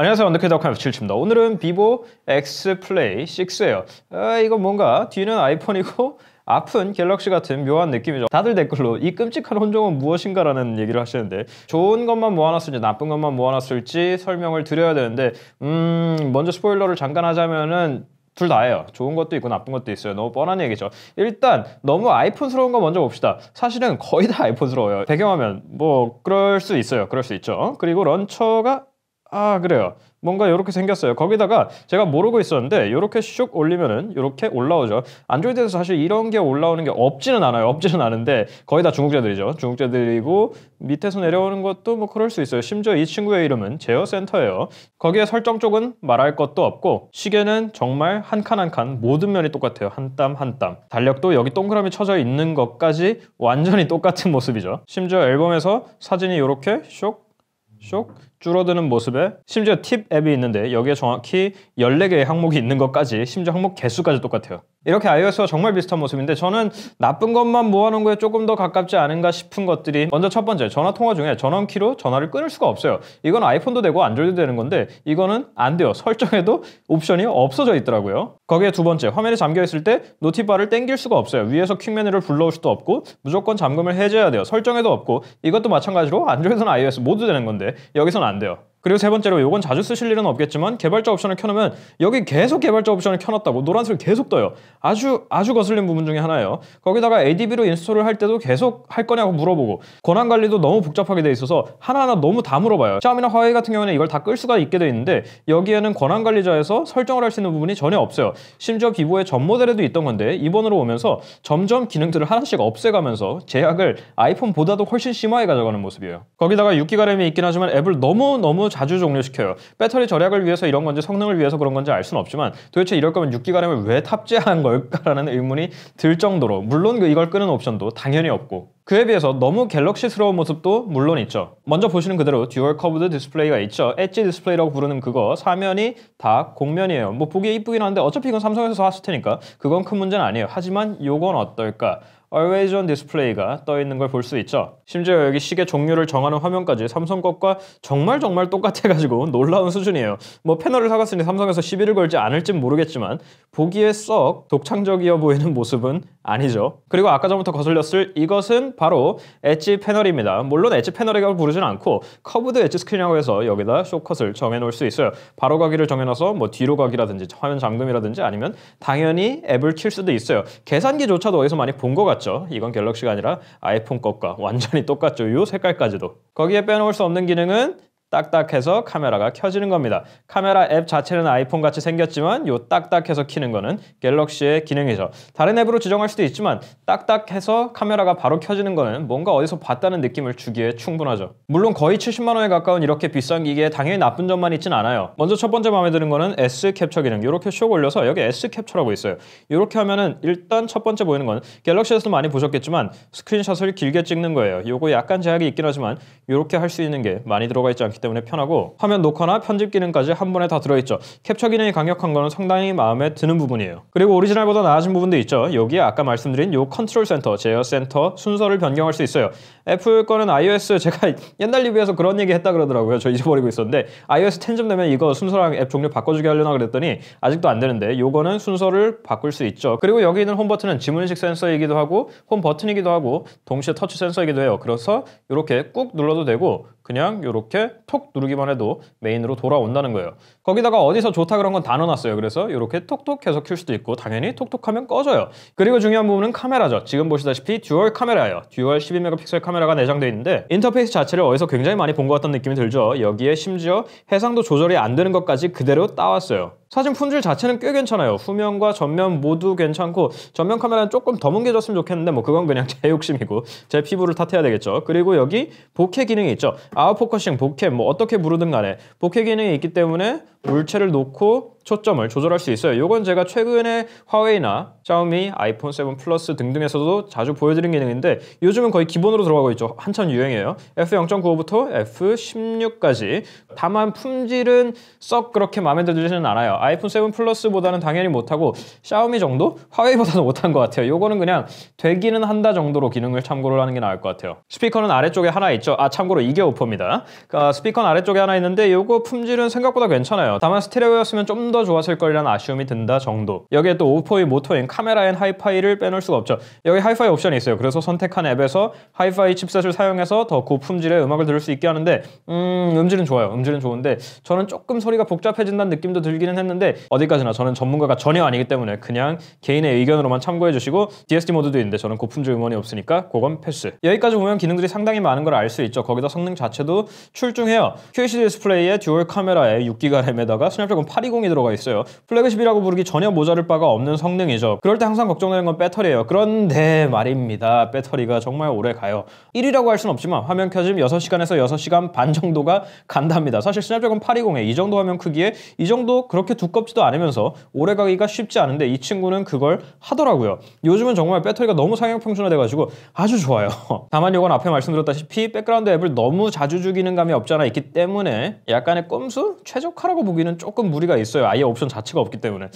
안녕하세요 언더케이닷컴 F77입니다 오늘은 비보 X 플레이 6에요 아, 이거 뭔가 뒤는 아이폰이고 아픈 갤럭시 같은 묘한 느낌이죠 다들 댓글로 이 끔찍한 혼종은 무엇인가 라는 얘기를 하시는데 좋은 것만 모아놨을지 나쁜 것만 모아놨을지 설명을 드려야 되는데 음 먼저 스포일러를 잠깐 하자면은 둘 다예요. 좋은 것도 있고 나쁜 것도 있어요. 너무 뻔한 얘기죠. 일단 너무 아이폰스러운 거 먼저 봅시다. 사실은 거의 다 아이폰스러워요. 배경화면 뭐 그럴 수 있어요. 그럴 수 있죠. 그리고 런처가 아 그래요 뭔가 이렇게 생겼어요 거기다가 제가 모르고 있었는데 이렇게 슉 올리면은 이렇게 올라오죠 안드로이드에서 사실 이런 게 올라오는 게 없지는 않아요 없지는 않은데 거의 다중국자들이죠중국자들이고 밑에서 내려오는 것도 뭐 그럴 수 있어요 심지어 이 친구의 이름은 제어 센터예요 거기에 설정 쪽은 말할 것도 없고 시계는 정말 한 칸 한 칸 모든 면이 똑같아요 한 땀 한 땀 달력도 여기 동그라미 쳐져 있는 것까지 완전히 똑같은 모습이죠 심지어 앨범에서 사진이 이렇게 슉쇽 줄어드는 모습에 심지어 팁 앱이 있는데 여기에 정확히 14개의 항목이 있는 것까지 심지어 항목 개수까지 똑같아요 이렇게 iOS와 정말 비슷한 모습인데 저는 나쁜 것만 모아놓은 거에 조금 더 가깝지 않은가 싶은 것들이 먼저 첫 번째 전화 통화 중에 전원키로 전화를 끊을 수가 없어요 이건 아이폰도 되고 안드로이드 되는 건데 이거는 안 돼요 설정에도 옵션이 없어져 있더라고요 거기에 두 번째 화면에 잠겨있을 때 노티바를 땡길 수가 없어요 위에서 퀵메뉴를 불러올 수도 없고 무조건 잠금을 해제해야 돼요 설정에도 없고 이것도 마찬가지로 안드로이드나 iOS 모두 되는 건데 여기서는 안 돼요. 그리고 세 번째로 이건 자주 쓰실 일은 없겠지만 개발자 옵션을 켜놓으면 여기 계속 개발자 옵션을 켜놨다고 노란색을 계속 떠요. 아주 아주 거슬린 부분 중에 하나예요. 거기다가 ADB로 인스톨을 할 때도 계속 할 거냐고 물어보고 권한 관리도 너무 복잡하게 돼 있어서 하나하나 너무 다 물어봐요. 샤오미나 화웨이 같은 경우는 이걸 다 끌 수가 있게 돼 있는데 여기에는 권한 관리자에서 설정을 할 수 있는 부분이 전혀 없어요. 심지어 비보의 전 모델에도 있던 건데 이번으로 오면서 점점 기능들을 하나씩 없애가면서 제약을 아이폰보다도 훨씬 심하게 가져가는 모습이에요. 거기다가 6기가램이 있긴 하지만 앱을 너무 너무 자주 종료시켜요. 배터리 절약을 위해서 이런 건지 성능을 위해서 그런 건지 알 수는 없지만 도대체 이럴 거면 6기가램을 왜 탑재한 걸까라는 의문이 들 정도로 물론 그 이걸 끄는 옵션도 당연히 없고 그에 비해서 너무 갤럭시스러운 모습도 물론 있죠. 먼저 보시는 그대로 듀얼 커브드 디스플레이가 있죠. 엣지 디스플레이라고 부르는 그거 사면이 다 공면이에요. 뭐 보기에 이쁘긴 한데 어차피 이건 삼성에서 샀을 테니까 그건 큰 문제는 아니에요. 하지만 요건 어떨까? Always On 디스플레이가 떠 있는 걸 볼 수 있죠. 심지어 여기 시계 종류를 정하는 화면까지 삼성 것과 정말 정말 똑같아가지고 놀라운 수준이에요. 뭐 패널을 사갔으니 삼성에서 시비를 걸지 않을진 모르겠지만 보기에 썩 독창적이어 보이는 모습은 아니죠. 그리고 아까 전부터 거슬렸을 이것은 바로 엣지 패널입니다. 물론 엣지 패널이라고 부르진 않고 커브드 엣지 스크린이라고 해서 여기다 쇼컷을 정해놓을 수 있어요. 바로 가기를 정해놔서 뭐 뒤로 가기라든지 화면 잠금이라든지 아니면 당연히 앱을 킬 수도 있어요. 계산기조차도 어디서 많이 본 것 같죠? 이건 갤럭시가 아니라 아이폰 것과 완전히 똑같죠. 이 색깔까지도. 거기에 빼놓을 수 없는 기능은 딱딱해서 카메라가 켜지는 겁니다. 카메라 앱 자체는 아이폰같이 생겼지만 요 딱딱해서 키는 거는 갤럭시의 기능이죠. 다른 앱으로 지정할 수도 있지만 딱딱해서 카메라가 바로 켜지는 거는 뭔가 어디서 봤다는 느낌을 주기에 충분하죠. 물론 거의 70만 원에 가까운 이렇게 비싼 기기에 당연히 나쁜 점만 있진 않아요. 먼저 첫 번째 마음에 드는 거는 S 캡처 기능. 이렇게 쇼 올려서 여기 S 캡처라고 있어요. 이렇게 하면은 일단 첫 번째 보이는 건 갤럭시에서도 많이 보셨겠지만 스크린샷을 길게 찍는 거예요. 요거 약간 제약이 있긴 하지만 이렇게 할 수 있는 게 많이 들어가 있지 않기 않기 때문에 편하고 화면 녹화나 편집 기능까지 한 번에 다 들어있죠. 캡처 기능이 강력한 거는 상당히 마음에 드는 부분이에요. 그리고 오리지널보다 나아진 부분도 있죠. 여기에 아까 말씀드린 요 컨트롤 센터, 제어 센터 순서를 변경할 수 있어요. 애플 거는 iOS 제가 옛날 리뷰에서 그런 얘기 했다 그러더라고요. 저 잊어버리고 있었는데 iOS 10좀 되면 이거 순서랑 앱 종류 바꿔주게 하려나 그랬더니 아직도 안 되는데 요거는 순서를 바꿀 수 있죠. 그리고 여기 있는 홈 버튼은 지문식 센서이기도 하고 홈 버튼이기도 하고 동시에 터치 센서이기도 해요. 그래서 이렇게 꾹 눌러도 되고 그냥 이렇게 톡 누르기만 해도 메인으로 돌아온다는 거예요. 거기다가 어디서 좋다 그런 건 다 넣어놨어요. 그래서 이렇게 톡톡 해서 킬 수도 있고 당연히 톡톡하면 꺼져요. 그리고 중요한 부분은 카메라죠. 지금 보시다시피 듀얼 카메라예요. 듀얼 12메가픽셀 카메라가 내장되어 있는데 인터페이스 자체를 어디서 굉장히 많이 본 것 같다는 느낌이 들죠. 여기에 심지어 해상도 조절이 안 되는 것까지 그대로 따왔어요. 사진 품질 자체는 꽤 괜찮아요. 후면과 전면 모두 괜찮고 전면 카메라는 조금 더 뭉개졌으면 좋겠는데 뭐 그건 그냥 제 욕심이고 제 피부를 탓해야 되겠죠. 그리고 여기 보케 기능이 있죠. 아웃포커싱, 보케 뭐 어떻게 부르든 간에 보케 기능이 있기 때문에 물체를 놓고 초점을 조절할 수 있어요. 이건 제가 최근에 화웨이나 샤오미, 아이폰 7 플러스 등등에서도 자주 보여드린 기능인데 요즘은 거의 기본으로 들어가고 있죠. 한참 유행이에요. F0.95부터 F16까지 다만 품질은 썩 그렇게 마음에 들지는 않아요. 아이폰 7 플러스보다는 당연히 못하고 샤오미 정도? 화웨이보다는 못한 것 같아요. 요거는 그냥 되기는 한다 정도로 기능을 참고를 하는 게 나을 것 같아요. 스피커는 아래쪽에 하나 있죠. 아 참고로 이게 오퍼입니다. 그러니까 스피커는 아래쪽에 하나 있는데 요거 품질은 생각보다 괜찮아요. 다만 스테레오였으면 좀 좀더 좋았을 거라는 아쉬움이 든다 정도 여기에 또 오포의 모토인 카메라 앤 하이파이를 빼놓을 수가 없죠 여기 하이파이 옵션이 있어요 그래서 선택한 앱에서 하이파이 칩셋을 사용해서 더 고품질의 음악을 들을 수 있게 하는데 음 음질은 좋아요 음질은 좋은데 저는 조금 소리가 복잡해진다는 느낌도 들기는 했는데 어디까지나 저는 전문가가 전혀 아니기 때문에 그냥 개인의 의견으로만 참고해 주시고 DSD 모드도 있는데 저는 고품질 음원이 없으니까 그건 패스 여기까지 보면 기능들이 상당히 많은 걸 알 수 있죠 거기다 성능 자체도 출중해요 QHD 디스플레이에 듀얼 카메라에 6기가 램에다가 스냅드래곤 820이 들어 들어가 있어요. 플래그십이라고 부르기 전혀 모자랄 바가 없는 성능이죠. 그럴 때 항상 걱정되는 건 배터리예요. 그런데 말입니다. 배터리가 정말 오래 가요. 1위라고할 수는 없지만 화면 켜짐 6시간에서 6시간 반 정도가 간답니다. 사실 스냅드래곤 820에 이 정도 화면 크기에 이 정도 그렇게 두껍지도 않으면서 오래 가기가 쉽지 않은데 이 친구는 그걸 하더라고요. 요즘은 정말 배터리가 너무 상향 평준화돼가지고 아주 좋아요. 다만 이건 앞에 말씀드렸다시피 백그라운드 앱을 너무 자주 죽이는 감이 없잖아 있기 때문에 약간의 꼼수? 최적화라고 보기는 조금 무리가 있어요. 아예 옵션 자체가 없기 때문에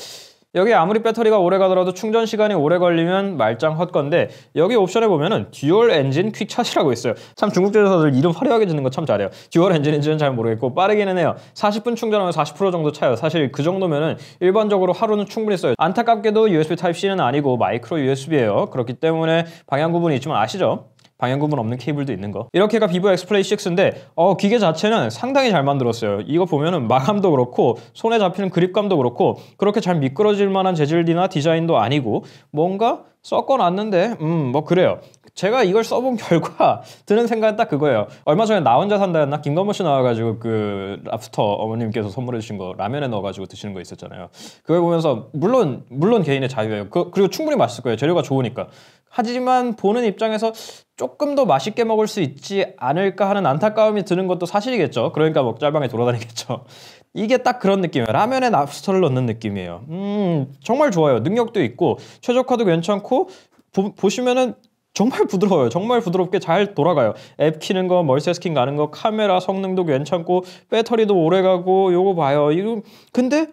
여기 아무리 배터리가 오래 가더라도 충전 시간이 오래 걸리면 말짱 헛건데 여기 옵션에 보면은 듀얼 엔진 퀵차시라고 있어요. 참 중국 제조사들 이름 화려하게 짓는 거 참 잘해요. 듀얼 엔진인지는 잘 모르겠고 빠르기는 해요. 40분 충전하면 40% 정도 차요. 사실 그 정도면은 일반적으로 하루는 충분히 써요. 안타깝게도 USB Type-C는 아니고 마이크로 USB예요. 그렇기 때문에 방향 구분이 있지만 아시죠? 방향구분 없는 케이블도 있는 거 이렇게가 비보 엑스플레이 6인데 어, 기계 자체는 상당히 잘 만들었어요 이거 보면은 마감도 그렇고 손에 잡히는 그립감도 그렇고 그렇게 잘 미끄러질 만한 재질이나 디자인도 아니고 뭔가 섞어놨는데 음 뭐 그래요 제가 이걸 써본 결과 드는 생각은 딱 그거예요. 얼마 전에 나 혼자 산다였나 김건모 씨 나와가지고 그 랍스터 어머님께서 선물해 주신 거 라면에 넣어가지고 드시는 거 있었잖아요. 그걸 보면서 물론 물론 개인의 자유예요. 그, 그리고 충분히 맛있을 거예요. 재료가 좋으니까. 하지만 보는 입장에서 조금 더 맛있게 먹을 수 있지 않을까 하는 안타까움이 드는 것도 사실이겠죠. 그러니까 뭐짤방에 돌아다니겠죠. 이게 딱 그런 느낌이에요. 라면에 랍스터를 넣는 느낌이에요. 음, 정말 좋아요. 능력도 있고 최적화도 괜찮고 보, 보시면은 정말 부드러워요. 정말 부드럽게 잘 돌아가요. 앱 키는 거, 멀세 스킨 가는 거, 카메라 성능도 괜찮고 배터리도 오래 가고 요거 봐요. 이거 근데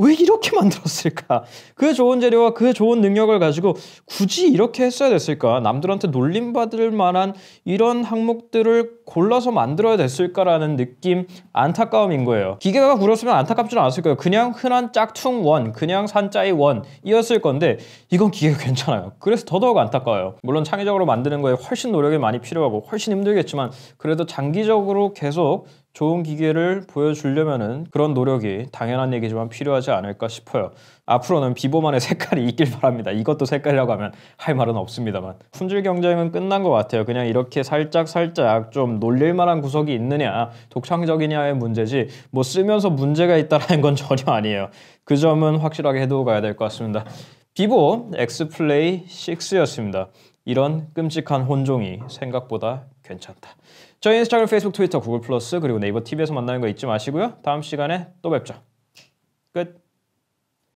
왜 이렇게 만들었을까? 그 좋은 재료와 그 좋은 능력을 가지고 굳이 이렇게 했어야 됐을까? 남들한테 놀림받을 만한 이런 항목들을 골라서 만들어야 됐을까라는 느낌, 안타까움인 거예요. 기계가 굴었으면 안타깝지 않았을 거예요. 그냥 흔한 짝퉁 원, 그냥 산짜이 원이었을 건데 이건 기계가 괜찮아요. 그래서 더더욱 안타까워요. 물론 창의적으로 만드는 거에 훨씬 노력이 많이 필요하고 훨씬 힘들겠지만 그래도 장기적으로 계속 좋은 기계를 보여주려면은 그런 노력이 당연한 얘기지만 필요하지 않을까 싶어요. 앞으로는 비보만의 색깔이 있길 바랍니다. 이것도 색깔이라고 하면 할 말은 없습니다만 품질 경쟁은 끝난 것 같아요. 그냥 이렇게 살짝 살짝 좀 놀릴만한 구석이 있느냐 독창적이냐의 문제지 뭐 쓰면서 문제가 있다라는 건 전혀 아니에요. 그 점은 확실하게 해두고 가야 될 것 같습니다. 비보 엑스플레이 6였습니다. 이런 끔찍한 혼종이 생각보다 괜찮다. 저희 인스타그램, 페이스북, 트위터, 구글 플러스 그리고 네이버 TV에서 만나는 거 잊지 마시고요. 다음 시간에 또 뵙죠. 끝.